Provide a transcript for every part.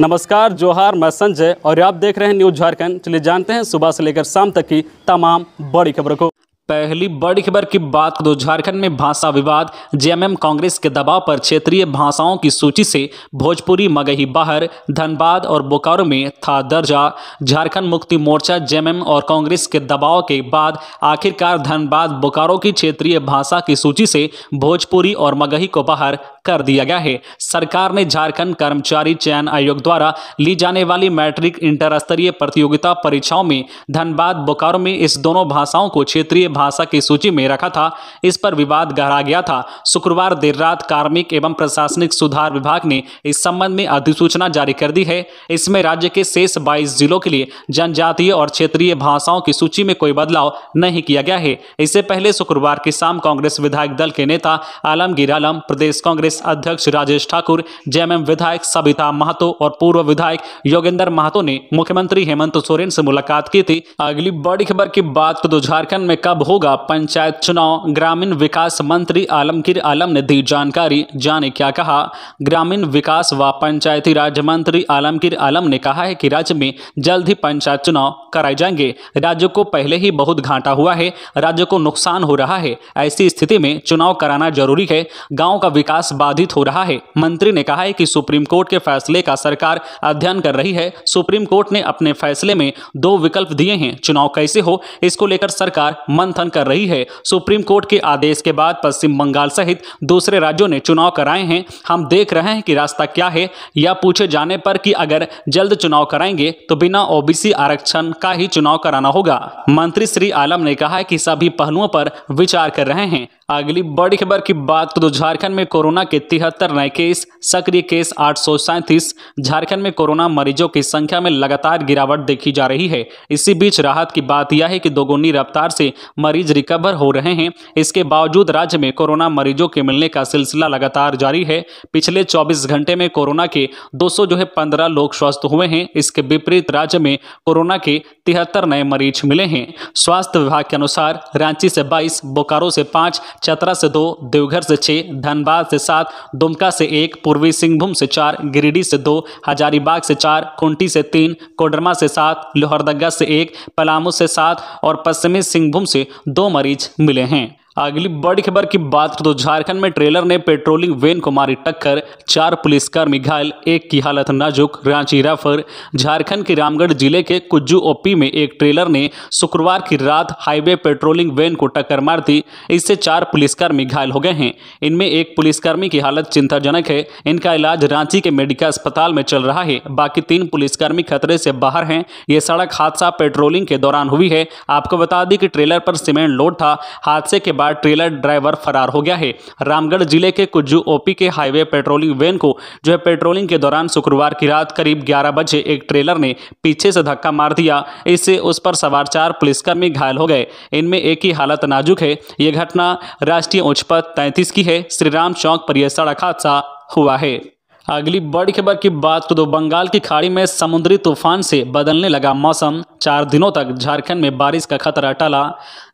नमस्कार जोहार मैं संजय और आप देख रहे हैं न्यूज झारखंड चलिए जानते हैं सुबह से लेकर शाम तक की तमाम बड़ी खबरों को पहली बड़ी खबर की बात दो झारखंड में भाषा विवाद जेएमएम कांग्रेस के दबाव पर क्षेत्रीय भाषाओं की सूची से भोजपुरी मगही बाहर धनबाद और बोकारो में था दर्जा झारखंड मुक्ति मोर्चा जेएमएम और कांग्रेस के दबाव के बाद आखिरकार धनबाद बोकारो की क्षेत्रीय भाषा की सूची से भोजपुरी और मगही को बाहर कर दिया गया है सरकार ने झारखंड कर्मचारी चयन आयोग द्वारा ली जाने वाली मैट्रिक इंटर स्तरीय प्रतियोगिता परीक्षाओं में धनबाद बोकारो में इस दोनों भाषाओं को क्षेत्रीय भाषा की सूची में रखा था इस पर विवाद गहरा गया था शुक्रवार देर रात कार्मिक एवं प्रशासनिक सुधार विभाग ने इस संबंध में अधिसूचना जारी कर दी है इसमें राज्य के शेष बाईस जिलों के लिए जनजातीय और क्षेत्रीय भाषाओं की सूची में कोई बदलाव नहीं किया गया है इससे पहले शुक्रवार की शाम कांग्रेस विधायक दल के नेता आलमगीर आलम प्रदेश कांग्रेस प्रदेश अध्यक्ष राजेश ठाकुर जेएमएम विधायक सबिता महतो और पूर्व विधायक योगेंद्र महतो ने मुख्यमंत्री हेमंत सोरेन से मुलाकात की थी अगली बड़ी खबर की बात तो झारखंड में कब होगा पंचायत चुनाव ग्रामीण विकास मंत्री आलमगीर आलम ने दी जानकारी जाने क्या कहा ग्रामीण विकास व पंचायती राज मंत्री आलमगीर आलम ने कहा है की राज्य में जल्द ही पंचायत चुनाव कराए जाएंगे राज्य को पहले ही बहुत घाटा हुआ है राज्य को नुकसान हो रहा है ऐसी स्थिति में चुनाव कराना जरूरी है गाँव का विकास बाधित हो रहा है मंत्री ने कहा है कि सुप्रीम कोर्ट के फैसले का सरकार अध्ययन कर रही है सुप्रीम कोर्ट ने अपने फैसले में दो विकल्प दिए हैं चुनाव कैसे हो इसको लेकर सरकार मंथन कर रही है सुप्रीम कोर्ट के आदेश के बाद पश्चिम बंगाल सहित दूसरे राज्यों ने चुनाव कराए हैं हम देख रहे हैं कि रास्ता क्या है या पूछे जाने पर कि अगर जल्द चुनाव कराएंगे तो बिना ओबीसी आरक्षण का ही चुनाव कराना होगा मंत्री श्री आलम ने कहा है कि सभी पहलुओं पर विचार कर रहे हैं अगली बड़ी खबर की बात करो तो झारखंड में कोरोना के तिहत्तर नए केस सक्रिय केस आठ सौ झारखंड में कोरोना मरीजों की संख्या में लगातार गिरावट देखी जा रही है इसी बीच राहत की बात यह है कि दोगुनी रफ्तार से मरीज रिकवर हो रहे हैं इसके बावजूद राज्य में कोरोना मरीजों के मिलने का सिलसिला लगातार जारी है पिछले चौबीस घंटे में कोरोना के दो जो है पंद्रह लोग स्वस्थ हुए हैं इसके विपरीत राज्य में कोरोना के तिहत्तर नए मरीज मिले हैं स्वास्थ्य विभाग के अनुसार रांची से बाईस बोकारो से पाँच चतरा से दो देवघर से छः धनबाद से सात दुमका से एक पूर्वी सिंहभूम से चार गिरिडीह से दो हजारीबाग से चार कुंटी से तीन कोडरमा से सात लोहरदगा से एक पलामू से सात और पश्चिमी सिंहभूम से दो मरीज मिले हैं अगली बड़ी खबर की बात करें तो झारखंड में ट्रेलर ने पेट्रोलिंग वैन को मारी टक्कर चार पुलिसकर्मी घायल एक की हालत नाजुक रांची रेफर झारखंड के रामगढ़ जिले के कुज्जू ओपी में एक ट्रेलर ने शुक्रवार की रात हाईवे पेट्रोलिंग वैन को टक्कर मार दी इससे चार पुलिसकर्मी घायल हो गए हैं इनमें एक पुलिसकर्मी की हालत चिंताजनक है इनका इलाज रांची के मेडिकल अस्पताल में चल रहा है बाकी तीन पुलिसकर्मी खतरे से बाहर हैं ये सड़क हादसा पेट्रोलिंग के दौरान हुई है आपको बता दें कि ट्रेलर पर सीमेंट लोड था हादसे के बाद ट्रेलर ड्राइवर फरार हो गया है रामगढ़ जिले के Kujju O P highway patrolling van को जो है पेट्रोलिंग के दौरान शुक्रवार की रात करीब ग्यारह बजे एक ट्रेलर ने पीछे से धक्का मार दिया इससे उस पर सवार चार पुलिसकर्मी घायल हो गए इनमें एक ही हालत नाजुक है ये घटना राष्ट्रीय उच्च पथ तैंतीस की है श्रीराम चौक पर यह सड़क हादसा हुआ है अगली बड़ी खबर की बात करो तो बंगाल की खाड़ी में समुद्री तूफान से बदलने लगा मौसम चार दिनों तक झारखंड में बारिश का खतरा टला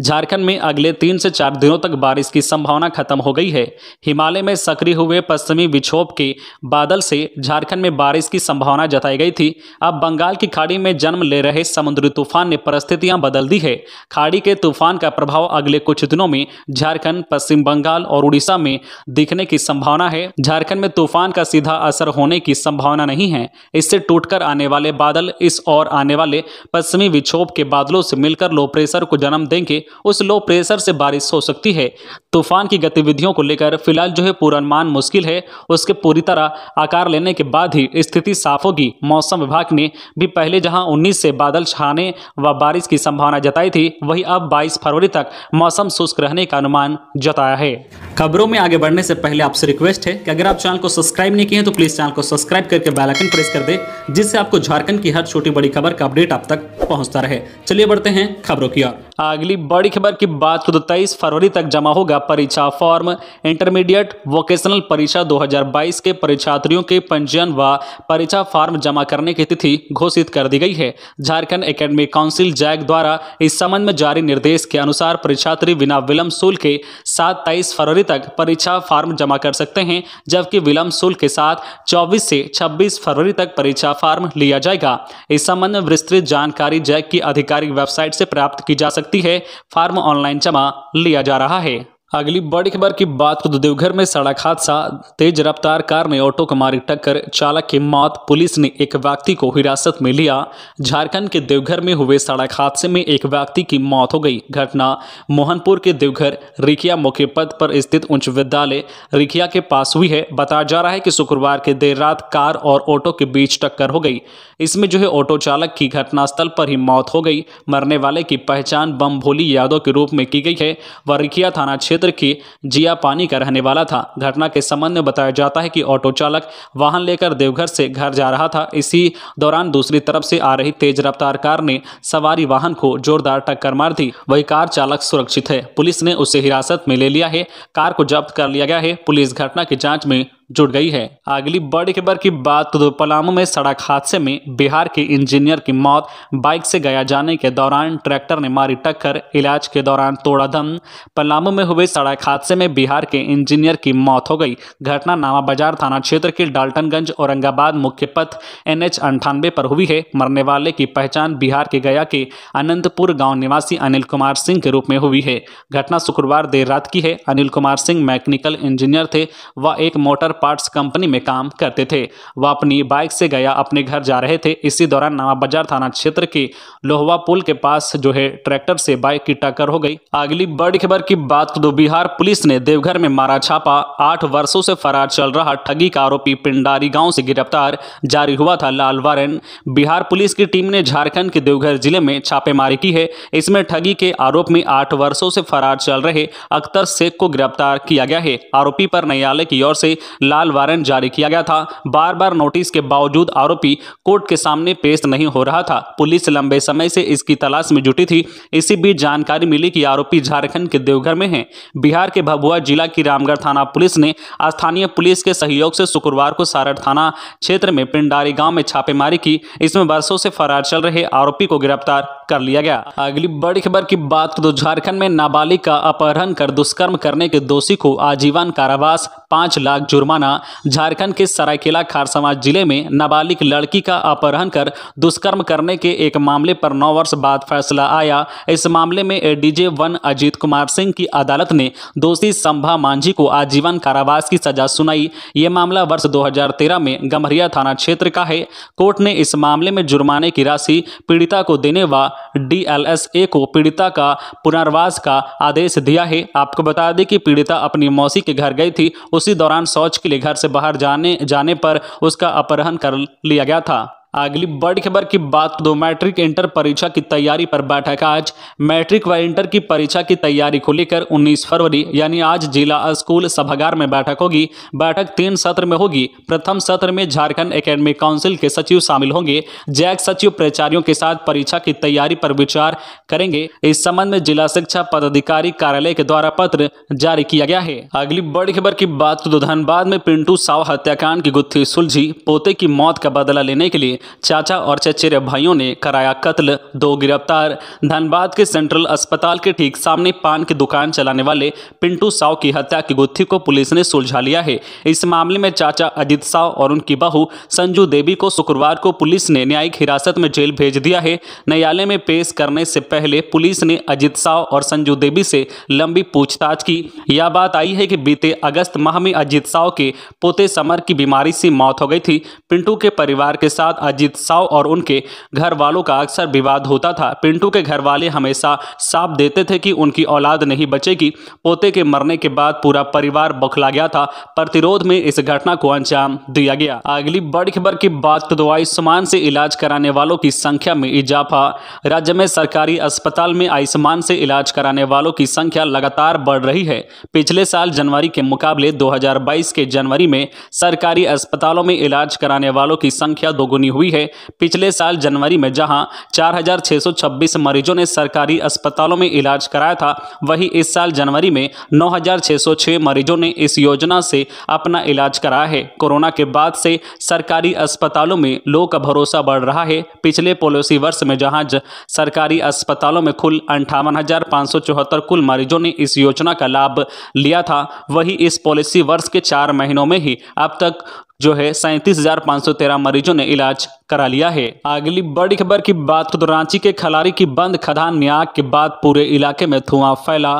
झारखंड में अगले तीन से चार दिनों तक बारिश की संभावना खत्म हो गई है हिमालय में सक्रिय हुए पश्चिमी विक्षोभ के बादल से झारखंड में बारिश की संभावना जताई गई थी अब बंगाल की खाड़ी में जन्म ले रहे समुद्री तूफान ने परिस्थितियां बदल दी है खाड़ी के तूफान का प्रभाव अगले कुछ दिनों में झारखंड पश्चिम बंगाल और उड़ीसा में दिखने की संभावना है झारखंड में तूफान का सीधा असर होने की संभावना नहीं है इससे टूटकर आने वाले बादल इस और आने वाले पश्चिम पश्चिमी विक्षोभ के बादलों से मिलकर लो प्रेशर को जन्म देंगे उस लो प्रेशर से बारिश हो सकती है तूफान की गतिविधियों को लेकर फिलहाल जो है पूर्वानुमान मुश्किल है उसके पूरी तरह आकार लेने के बाद ही स्थिति साफ होगी मौसम विभाग ने भी पहले जहाँ उन्नीस से बादल छाने व बारिश की संभावना जताई थी वही अब बाईस फरवरी तक मौसम शुष्क रहने का अनुमान जताया है खबरों में आगे बढ़ने से पहले आपसे रिक्वेस्ट है कि अगर आप चैनल को सब्सक्राइब नहीं किए तो प्लीज चैनल को सब्सक्राइब करके आइकन प्रेस कर दे जिससे आपको झारखंड की हर छोटी बड़ी खबर का अपडेट आप तक पहुंचता रहे चलिए बढ़ते हैं खबरों की ओर अगली बड़ी खबर की बात करें तो तेईस फरवरी तक जमा होगा परीक्षा फॉर्म इंटरमीडिएट वोकेशनल परीक्षा 2022 के परीक्षार्थियों के पंजीयन व परीक्षा फॉर्म जमा करने की तिथि घोषित कर दी गई है झारखंड एकेडमिक काउंसिल जैक द्वारा इस संबंध में जारी निर्देश के अनुसार परीक्षार्थी बिना विलम्ब शुल्क के साथ तेईस फरवरी तक परीक्षा फॉर्म जमा कर सकते हैं जबकि विलंब शुल्क के साथ चौबीस से छब्बीस फरवरी तक परीक्षा फॉर्म लिया जाएगा इस संबंध में विस्तृत जानकारी जैक की आधिकारिक वेबसाइट से प्राप्त की जा सकती सकती है फार्म ऑनलाइन जमा लिया जा रहा है अगली बड़ी खबर की बात तो देवघर में सड़क हादसा तेज रफ्तार कार में ऑटो को मारी टक्कर चालक की मौत पुलिस ने एक व्यक्ति को हिरासत में लिया झारखंड के देवघर में हुए सड़क हादसे में एक व्यक्ति की मौत हो गई घटना मोहनपुर के देवघर रिकिया मुख्य पद पर स्थित उच्च विद्यालय रिकिया के पास हुई है बताया जा रहा है कि शुक्रवार की देर रात कार और ऑटो के बीच टक्कर हो गई इसमें जो है ऑटो चालक की घटनास्थल पर ही मौत हो गई मरने वाले की पहचान बम भोली यादव के रूप में की गई है वह रिकिया थाना क्षेत्र क्षेत्र की जिया पानी का रहने वाला था घटना के संबंध में बताया जाता है कि ऑटो चालक वाहन लेकर देवघर से घर जा रहा था इसी दौरान दूसरी तरफ से आ रही तेज रफ्तार कार ने सवारी वाहन को जोरदार टक्कर मार दी वही कार चालक सुरक्षित है पुलिस ने उसे हिरासत में ले लिया है कार को जब्त कर लिया गया है पुलिस घटना की जाँच में जुट गई है अगली बड़ी खबर की बात तो पलामू में सड़क हादसे में बिहार के इंजीनियर की मौत बाइक से गया जाने के दौरान ट्रैक्टर ने मारी टक्कर इलाज के दौरान तोड़ा दम पलामू में हुए सड़क हादसे में बिहार के इंजीनियर की मौत हो गई घटना नामा बाजार थाना क्षेत्र के डाल्टनगंज औरंगाबाद मुख्य पथ एन एच अंठानवे पर हुई है मरने वाले की पहचान बिहार के गया के अनंतपुर गाँव निवासी अनिल कुमार सिंह के रूप में हुई है घटना शुक्रवार देर रात की है अनिल कुमार सिंह मैकेनिकल इंजीनियर थे वह एक मोटर पार्ट्स कंपनी में काम करते थे वह अपनी बाइक से गया अपने घर जा रहे थे इसी दौरान नवा बाजार थाना क्षेत्र के लोहवा पुल के पास जो है ट्रैक्टर से बाइक की टक्कर हो गई अगली बड़ी खबर की बात तो बिहार पुलिस ने देवघर में मारा छापा आठ वर्षो से फरार चल रहा ठगी का आरोपी पिंडारी गाँव से गिरफ्तार जारी हुआ था लाल वारन बिहार पुलिस की टीम ने झारखंड के देवघर जिले में छापेमारी की है इसमें ठगी के आरोप में आठ वर्षों से फरार चल रहे अख्तर शेख को गिरफ्तार किया गया है आरोपी पर न्यायालय की ओर से लाल वारंट जारी किया गया था बार बार नोटिस के बावजूद आरोपी कोर्ट के सामने पेश नहीं हो रहा था पुलिस लंबे समय से इसकी तलाश में जुटी थी इसी बीच जानकारी मिली कि आरोपी झारखंड के देवघर में है बिहार के भभुआ जिला की रामगढ़ थाना पुलिस ने स्थानीय पुलिस के सहयोग से शुक्रवार को सारण थाना क्षेत्र में पिंडारी गाँव में छापेमारी की इसमें वर्षों से फरार चल रहे आरोपी को गिरफ्तार कर लिया गया अगली बड़ी खबर की बात तो झारखंड में नाबालिग का अपहरण कर दुष्कर्म करने के दोषी को आजीवन कारावास पांच लाख जुर्माना थामाना झारखंड के सरायकेला खरसवा जिले में नाबालिग लड़की का अपहरण कर दुष्कर्म करने के एक मामले पर नौ वर्ष बाद फैसला आया इस मामले में डीजे वन अजीत कुमार सिंह की अदालत ने दोषी संभा मांझी को आजीवन कारावास की सजा सुनाई ये मामला वर्ष 2013 में गम्हरिया थाना क्षेत्र का है कोर्ट ने इस मामले में जुर्माने की राशि पीड़िता को देने व डी को पीड़िता का पुनर्वास का आदेश दिया है आपको बता दें कि पीड़िता अपनी मौसी के घर गई थी उसी दौरान शौच के लिए घर से बाहर जाने जाने पर उसका अपहरण कर लिया गया था अगली बड़ी खबर की बात दो तो मैट्रिक इंटर परीक्षा की तैयारी पर बैठक आज मैट्रिक व इंटर की परीक्षा की तैयारी को लेकर 19 फरवरी यानी आज जिला स्कूल सभागार में बैठक होगी बैठक तीन सत्र में होगी प्रथम सत्र में झारखंड एकेडमिक काउंसिल के सचिव शामिल होंगे जैक सचिव प्राचार्यों के साथ परीक्षा की तैयारी पर विचार करेंगे इस संबंध में जिला शिक्षा पदाधिकारी कार्यालय के द्वारा पत्र जारी किया गया है अगली बड़ी खबर की बात तो धनबाद में पिंटू साव हत्याकांड की गुत्थी सुलझी पोते की मौत का बदला लेने के लिए चाचा और चचेरे भाइयों ने कराया कत्ल दो गिरफ्तार धनबाद के सेंट्रल अस्पताल के ठीक सामने पान की दुकान चलाने वाले पिंटू साव की हत्या की गुत्थी को पुलिस ने सुलझा लिया है इस मामले में चाचा अजित साव और उनकी बहू संजू देवी को शुक्रवार को पुलिस ने न्यायिक हिरासत में जेल भेज दिया है न्यायालय में पेश करने से पहले पुलिस ने अजित साव और संजू देवी से लंबी पूछताछ की यह बात आई है कि बीते अगस्त माह में अजित साव के पोते समर की बीमारी से मौत हो गई थी पिंटू के परिवार के साथ अजीत साव और उनके घर वालों का अक्सर विवाद होता था पिंटू के घर वाले हमेशा साफ देते थे कि उनकी औलाद नहीं बचेगी पोते के मरने के बाद पूरा परिवार बौखला गया था प्रतिरोध में इस घटना को अंजाम दिया गया अगली बड़ी खबर की बात तो आयुष्मान से इलाज कराने वालों की संख्या में इजाफा राज्य में सरकारी अस्पताल में आयुष्मान से इलाज कराने वालों की संख्या लगातार बढ़ रही है पिछले साल जनवरी के मुकाबले 2022 के जनवरी में सरकारी अस्पतालों में इलाज कराने वालों की संख्या दोगुनी हुई हुई है पिछले साल जनवरी में जहां 4,626 मरीजों ने सरकारी अस्पतालों में इलाज कराया था वहीं इस साल जनवरी में 9,606 मरीजों ने इस योजना से अपना इलाज कराया है कोरोना के बाद से सरकारी अस्पतालों में लोगों का भरोसा बढ़ रहा है पिछले पॉलिसी वर्ष में जहाँ सरकारी अस्पतालों में कुल अंठावन कुल मरीजों ने इस योजना का लाभ लिया था वही इस पॉलिसी वर्ष के चार महीनों में ही अब तक जो है सैंतीस हजार पाँच सौ तेरह मरीजों ने इलाज करा लिया है अगली बड़ी खबर की बात तो रांची के खलारी की बंद खदान में आग के बाद पूरे इलाके में धुआं फैला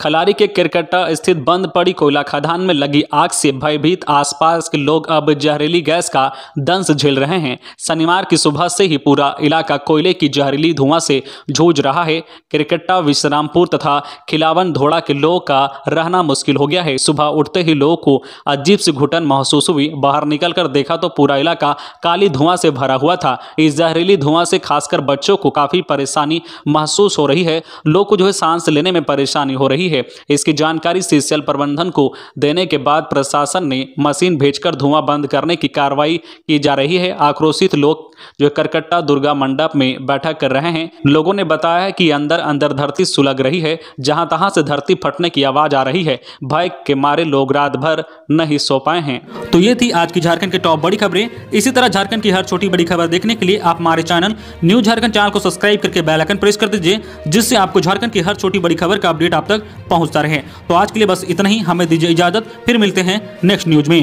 खलारी के किरकटा स्थित बंद पड़ी कोयला खदान में लगी आग से भयभीत आसपास के लोग अब जहरीली गैस का दंश झेल रहे हैं शनिवार की सुबह से ही पूरा इलाका कोयले की जहरीली धुआं से जूझ रहा है क्रिकेटा विश्रामपुर तथा खिलावन धोड़ा के लोगों का रहना मुश्किल हो गया है सुबह उठते ही लोगों को अजीब सी घुटन महसूस हुई बाहर बाहर निकलकर देखा तो पूरा इलाका काली धुआं से भरा हुआ था इस जहरीली धुआं से खासकर बच्चों को काफ़ी परेशानी महसूस हो रही है लोग को जो है सांस लेने में परेशानी हो रही है इसकी जानकारी सीसीएल प्रबंधन को देने के बाद प्रशासन ने मशीन भेजकर धुआं बंद करने की कार्रवाई की जा रही है आक्रोशित लोग जो करकट्टा दुर्गा मंडप में बैठक कर रहे हैं लोगों ने बताया है कि अंदर अंदर धरती सुलग रही है जहां तहां से धरती फटने की आवाज आ रही है भय के मारे लोग रात भर नहीं सो पाए हैं तो ये थी आज की झारखंड की टॉप बड़ी खबरें इसी तरह झारखंड की हर छोटी बड़ी खबर देखने के लिए आप हमारे चैनल न्यूज झारखंड चैनल को सब्सक्राइब करके बेलाइकन प्रेस कर दीजिए जिससे आपको झारखंड की हर छोटी बड़ी खबर का अपडेट आप तक पहुंचता रहे तो आज के लिए बस इतना ही हमें दीजिए इजाजत फिर मिलते हैं नेक्स्ट न्यूज में